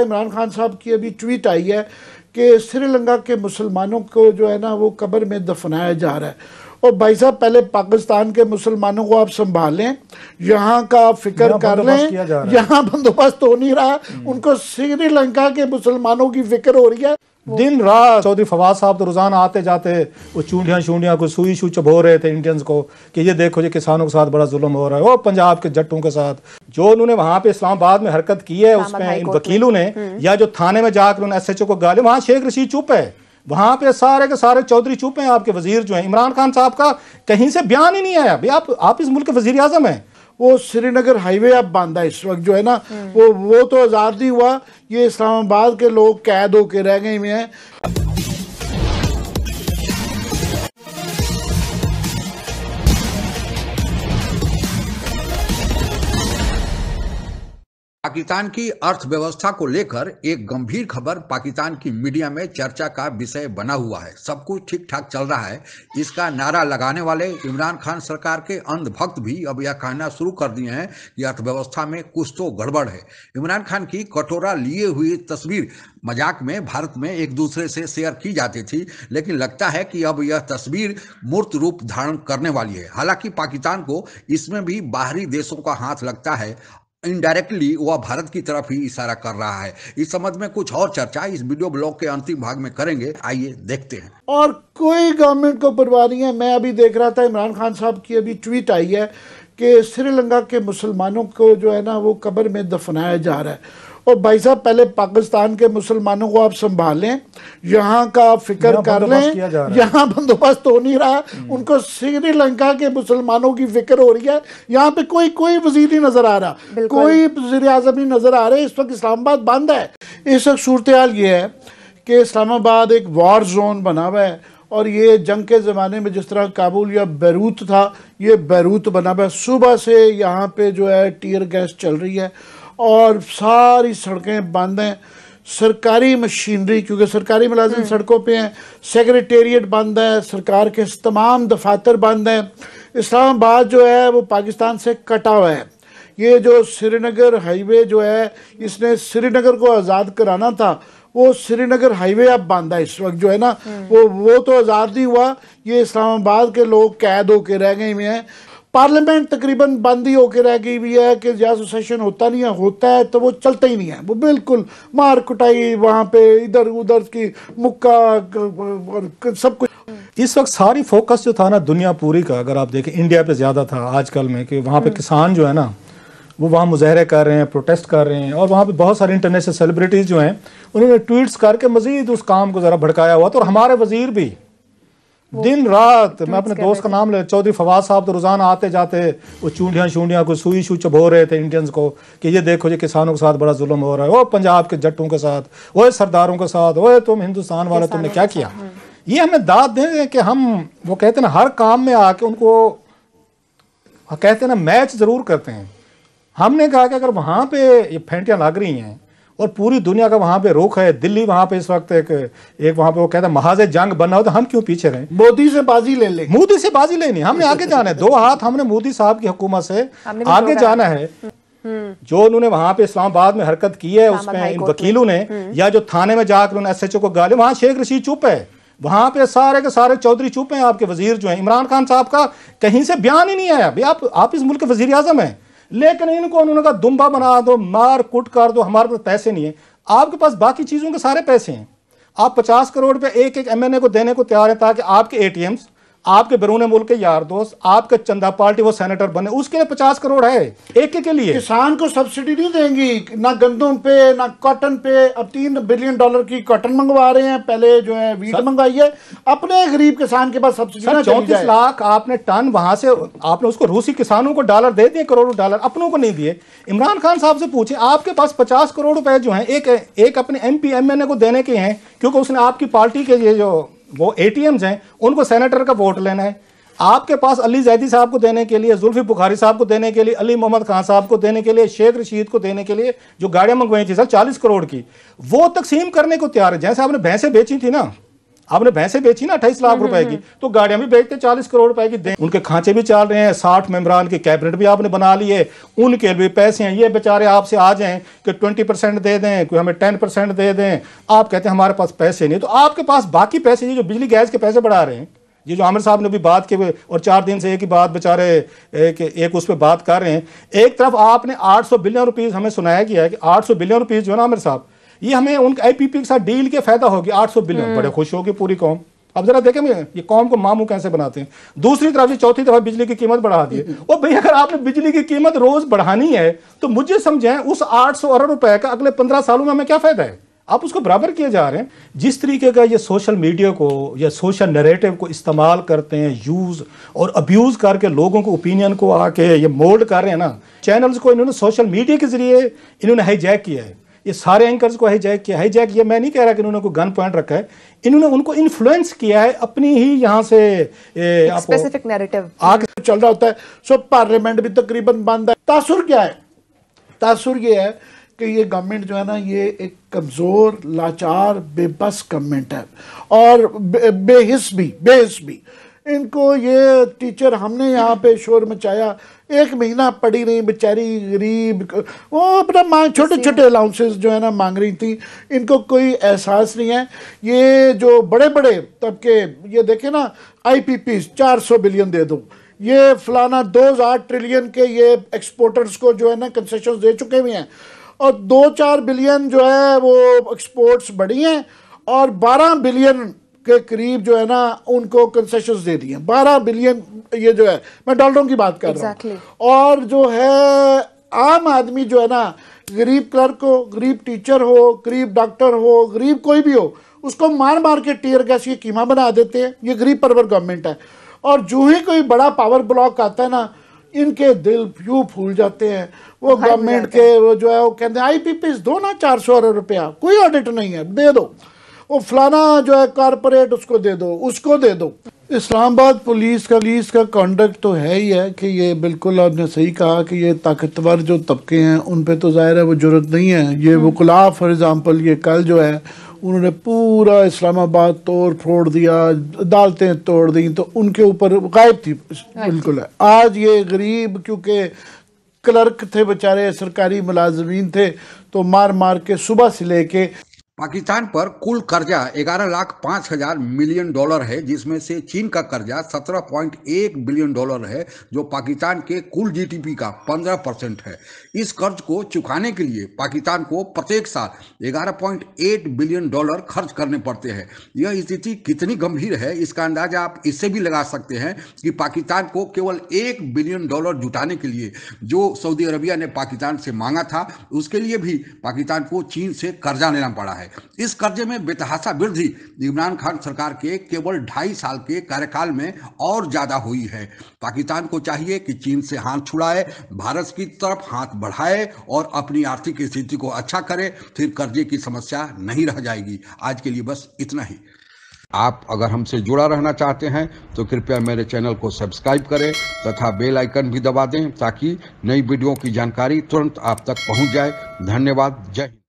इमरान खान साहब की अभी ट्वीट आई है कि श्रीलंका के मुसलमानों को जो है ना वो कब्र में दफनाया जा रहा है और भाई साहब पहले पाकिस्तान के मुसलमानों को आप संभालें यहाँ का फिक्र कर लें यहाँ बंदोबस्त हो तो नहीं रहा हम्म। उनको श्रीलंका के मुसलमानों की फिक्र हो रही है दिन रात चौधरी फवाद साहब तो रोजाना आते जाते वो चूंडियाँ शूंडियाँ को सुई शू चबो रहे थे इंडियंस को कि ये देखो ये किसानों के साथ बड़ा जुल्म हो रहा है वो पंजाब के जट्टों के साथ जो उन्होंने वहाँ पे इस्लामाबाद में हरकत की है उसमें इन वकीलों ने हम्म। या जो थाने में जाकर उन्होंने एस एच ओ को गाली वहाँ शेख रशीद चुप है वहां पे सारे के सारे चौधरी चुप हैं आपके वजीर जो हैं इमरान खान साहब का कहीं से बयान ही नहीं आया भाई आप आप इस मुल्क के वजीर आजम हैं वो श्रीनगर हाईवे अब बांधा इस वक्त जो है ना हम्म। वो वो तो आज़ाद हुआ ये इस्लामाबाद के लोग कैद होके रह गए हुए हैं पाकिस्तान की अर्थव्यवस्था को लेकर एक गंभीर खबर पाकिस्तान की मीडिया में चर्चा का विषय बना हुआ है सब कुछ ठीक ठाक चल रहा है इसका नारा लगाने वाले इमरान खान सरकार के अंधभक्त भी अब यह कहना शुरू कर दिए हैं कि अर्थव्यवस्था में कुछ तो गड़बड़ है इमरान खान की कटोरा लिए हुई तस्वीर मजाक में भारत में एक दूसरे से शेयर की जाती थी लेकिन लगता है कि अब यह तस्वीर मूर्त रूप धारण करने वाली है हालांकि पाकिस्तान को इसमें भी बाहरी देशों का हाथ लगता है इनडायरेक्टली वह भारत की तरफ ही इशारा कर रहा है इस संबंध में कुछ और चर्चा इस वीडियो ब्लॉग के अंतिम भाग में करेंगे आइए देखते हैं और कोई गवर्नमेंट को परवाह नहीं है मैं अभी देख रहा था इमरान खान साहब की अभी ट्वीट आई है कि श्रीलंका के मुसलमानों को जो है ना वो कब्र में दफनाया जा रहा है और भाई साहब पहले पाकिस्तान के मुसलमानों को आप संभालें यहाँ का फिक्र कर लें यहाँ बंदोबस्त हो नहीं रहा हम्म। उनको श्रीलंका के मुसलमानों की फिक्र हो रही है यहाँ पे कोई कोई वजीर नहीं नजर आ रहा कोई वजीर आजम नहीं नजर आ रहे इस वक्त इस्लामाबाद बंद है इस वक्त सूरत हाल ये है कि इस्लामाबाद एक वॉर जोन बना हुआ है और ये जंग के ज़माने में जिस तरह काबुल या बैरूत था ये बैरूत बना हुआ है सुबह से यहाँ पे जो है टीयर गैस चल रही है और सारी सड़कें बंद हैं सरकारी मशीनरी क्योंकि सरकारी मुलाजिम हम्म। सड़कों पे हैं सेक्रेटेरिएट बंद है सरकार के तमाम दफातर बंद हैं इस्लामाबाद जो है वो पाकिस्तान से कटा हुआ है ये जो श्रीनगर हाईवे जो है इसने श्रीनगर को आज़ाद कराना था वो श्रीनगर हाईवे अब बंद है इस वक्त जो है ना हम्म। वो वो तो आज़ाद नहीं हुआ ये इस्लामाबाद के लोग कैद होके रह गए हुए हैं पार्लियामेंट तकरीबन बंद ही होकर रह गई हुई है कि जैसा सेशन होता नहीं है होता है तो वो चलता ही नहीं है वो बिल्कुल मार कुटाई वहाँ पे इधर उधर की मुक्का और सब कुछ इस वक्त सारी फोकस जो था ना दुनिया पूरी का अगर आप देखें इंडिया पे ज़्यादा था आजकल में कि वहाँ पे हम्म। किसान जो है ना वो वहाँ मुजाहरे कर रहे हैं प्रोटेस्ट कर रहे हैं और वहाँ पे बहुत सारे इंटरनेशनल सेलिब्रिटीज़ जो हैं उन्होंने ट्वीट्स करके मज़ीद उस काम को ज़रा भड़काया हुआ था और हमारे वजीर भी दिन रात मैं अपने दोस्त का नाम ले चौधरी फवाद साहब तो रोजाना आते जाते वो चूंडियाँ शूंडियाँ को सुई शू चबो रहे थे इंडियंस को कि ये देखो ये किसानों के साथ बड़ा जुल्म हो रहा है वो पंजाब के जट्टों के साथ वो सरदारों के साथ वो तुम हिंदुस्तान वाले तुमने क्या किया हाँ। ये हमें दाद दें कि हम वो कहते ना हर काम में आके उनको हाँ, कहते ना मैच ज़रूर करते हैं हमने कहा कि अगर वहाँ पे ये फेंटियाँ लग रही हैं और पूरी दुनिया का वहां पे रुख है दिल्ली वहां पे इस वक्त एक एक वहां पे वो कहता है महाजे जंग बना हो तो हम क्यों पीछे रहे मोदी से बाजी ले ले मोदी से बाजी लेनी हमने आगे जाना है दो हाथ हमने मोदी साहब की हुकूमत से आगे जाना है हम्म। जो उन्होंने वहां पे इस्लामाबाद में हरकत की है उसमें इन वकीलों ने हम्म। या जो थाने में जाकर उन्होंने एस को गाले वहां शेख रशीद चुप है वहां पे सारे के सारे चौधरी चुप हैं आपके वजीर जो हैं इमरान खान साहब का कहीं से बयान ही नहीं आया आप आप इस मुल्क के वजीर आजम हैं लेकिन इनको उन्होंने कहा दुम्बा बना दो मार कुट कर दो हमारे पास पैसे नहीं है आपके पास बाकी चीज़ों के सारे पैसे हैं आप पचास करोड़ रुपये एक एक एमएनए को देने को तैयार हैं ताकि आपके एटीएम्स आपके बैरून मुल्क के यार दोस्त आपके चंदा पार्टी वो सेनेटर बने उसके लिए पचास करोड़ है एक के लिए किसान को सब्सिडी नहीं देंगी ना गंदम पे ना कॉटन पे अब तीन बिलियन डॉलर की कॉटन मंगवा रहे हैं पहले जो है वीट मंगवाई है अपने गरीब किसान के पास सब्सिडी चौंतीस लाख आपने टन वहां से आपने उसको रूसी किसानों को डॉलर दे दिए करोड़ों डॉलर अपनों को नहीं दिए इमरान खान साहब से पूछे आपके पास पचास करोड़ रुपए जो है एक अपने M P M N A को देने के हैं क्योंकि उसने आपकी पार्टी के ये जो वो एम्स हैं उनको सेनेटर का वोट लेना है आपके पास अली जैदी साहब को देने के लिए जुल्फी बुखारी साहब को देने के लिए अली मोहम्मद खान साहब को देने के लिए शेख रशीद को देने के लिए जो गाड़ियां मंगवाई थी सर चालीस करोड़ की वो तकसीम करने को तैयार है जैसे आपने भैंसें बेची थी ना आपने भैंसे बेची ना अट्ठाईस लाख हम्म, रुपए हम्म, की हम्म। तो गाड़ियां भी बेचते चालीस करोड़ रुपए की दें उनके खांचे भी चल रहे हैं साठ मेम्बरान के कैबिनेट भी आपने बना लिए उनके भी पैसे हैं ये बेचारे आपसे आ जाएं कि ट्वेंटी परसेंट दे दें कोई हमें टेन परसेंट दे दें आप कहते हैं हमारे पास पैसे नहीं तो आपके पास बाकी पैसे जो बिजली गैस के पैसे बढ़ा रहे हैं ये जो आमिर साहब ने भी बात की और चार दिन से एक ही बात बेचारे एक, एक उस पर बात कर रहे हैं एक तरफ आपने 800 बिलियन रुपीज हमें सुनाया गया है कि 800 बिलियन रुपीज़ जो है ना आमिर साहब ये हमें उन आईपीपी के साथ डील के फायदा होगी 800 बिलियन हम्म। बड़े खुश होगी पूरी कौम अब जरा देखें ये कौम को मामू कैसे बनाते हैं दूसरी तरफ से चौथी तरफ बिजली की कीमत बढ़ा दी और हम्म। भाई अगर आपने बिजली की कीमत रोज बढ़ानी है तो मुझे समझें उस सौ अरब रुपए का अगले पंद्रह सालों में हमें क्या फायदा है आप उसको बराबर किए जा रहे हैं जिस तरीके का ये सोशल मीडिया को या सोशल नरेटिव को इस्तेमाल करते हैं यूज़ और अब्यूज़ करके लोगों को ओपिनियन को आके ये मोल्ड कर रहे हैं ना चैनल्स को इन्होंने सोशल मीडिया के ज़रिए इन्होंने हाईजैक किया है ये सारे एंकर्स को हाईजैक किया हाईजैक ये मैं नहीं कह रहा कि इन्होंने कोई गन पॉइंट रखा है इन्होंने उनको इन्फ्लुएंस किया है अपनी ही यहाँ से स्पेसिफिक नैरेटिव आग चल रहा होता है सो पार्लियामेंट भी तकरीबन बंद है तासुर क्या है तासुर ये है कि ये गवर्नमेंट जो है ना ये एक कमज़ोर लाचार बेबस गवर्नमेंट है और बेहिस भी बेहिस भी इनको ये टीचर हमने यहाँ पे शोर मचाया एक महीना पढ़ी नहीं बेचारी गरीब वो अपना मांग छोटे छोटे अलाउंसेस जो है ना मांग रही थी इनको कोई एहसास नहीं है ये जो बड़े बड़े तबके ये देखे ना आई पी पी चार सौ बिलियन दे दो ये फलाना दो हज़ार ट्रिलियन के ये एक्सपोर्टर्स को जो है ना कंसेशन दे चुके हुए हैं और दो चार बिलियन जो है वो एक्सपोर्ट्स बढ़ी हैं और बारह बिलियन के करीब जो है ना उनको कंसेशन दे दिए बारह बिलियन ये जो है मैं डॉलरों की बात कर exactly. रहा हूँ और जो है आम आदमी जो है ना गरीब क्लर्क हो गरीब टीचर हो गरीब डॉक्टर हो गरीब कोई भी हो उसको मार मार के टीयर गैस की कीमा बना देते हैं ये गरीब परवर गवर्नमेंट है और जो ही कोई बड़ा पावर ब्लॉक आता है ना इनके दिल यू फूल जाते हैं वो गवर्नमेंट के वो जो है वो कहते हैं आई पी दो ना चार सौ अरब रुपया कोई ऑडिट नहीं है दे दो वो फलाना जो है कारपोरेट उसको दे दो उसको दे दो इस्लामाबाद पुलिस का पुलिस का कॉन्डक्ट तो है ही है कि ये बिल्कुल आपने सही कहा कि ये ताकतवर जो तबके हैं उन पे तो ज़ाहिर है वो जरूरत नहीं है ये वकला फॉर एग्ज़ाम्पल ये कल जो है उन्होंने पूरा इस्लामाबाद तोड़ फोड़ दिया अदालतें तोड़ दी तो उनके ऊपर गायब थी अच्छा। बिल्कुल आज ये गरीब क्योंकि क्लर्क थे बेचारे सरकारी मुलाजमीन थे तो मार मार के सुबह से लेके पाकिस्तान पर कुल कर्जा 11 लाख पाँच हजार मिलियन डॉलर है जिसमें से चीन का कर्जा 17.1 बिलियन डॉलर है जो पाकिस्तान के कुल जीडीपी का 15 परसेंट है इस कर्ज को चुकाने के लिए पाकिस्तान को प्रत्येक साल 11.8 बिलियन डॉलर खर्च करने पड़ते हैं यह स्थिति कितनी गंभीर है इसका अंदाजा आप इससे भी लगा सकते हैं कि पाकिस्तान को केवल एक बिलियन डॉलर जुटाने के लिए जो सऊदी अरबिया ने पाकिस्तान से मांगा था उसके लिए भी पाकिस्तान को चीन से कर्जा लेना पड़ा है इस कर्जे में बेतहासा वृद्धि इमरान खान सरकार के केवल ढाई साल के कार्यकाल में और ज्यादा हुई है पाकिस्तान को चाहिए कि चीन से हाथ छुड़ाए भारत की तरफ हाथ बढ़ाए और अपनी आर्थिक स्थिति को अच्छा करे फिर कर्जे की समस्या नहीं रह जाएगी आज के लिए बस इतना ही आप अगर हमसे जुड़ा रहना चाहते हैं तो कृपया मेरे चैनल को सब्सक्राइब करें तथा बेल आइकन भी दबा दें ताकि नई वीडियो की जानकारी तुरंत आप तक पहुंच जाए धन्यवाद जय हिंद